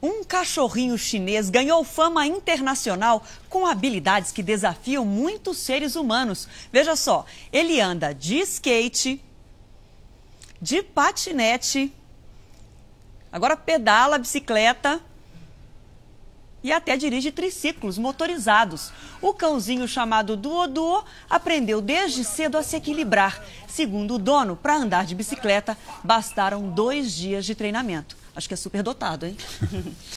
Um cachorrinho chinês ganhou fama internacional com habilidades que desafiam muitos seres humanos. Veja só, ele anda de skate, de patinete, agora pedala a bicicleta e até dirige triciclos motorizados. O cãozinho chamado Duoduo aprendeu desde cedo a se equilibrar. Segundo o dono, para andar de bicicleta, bastaram dois dias de treinamento. Acho que é super dotado, hein?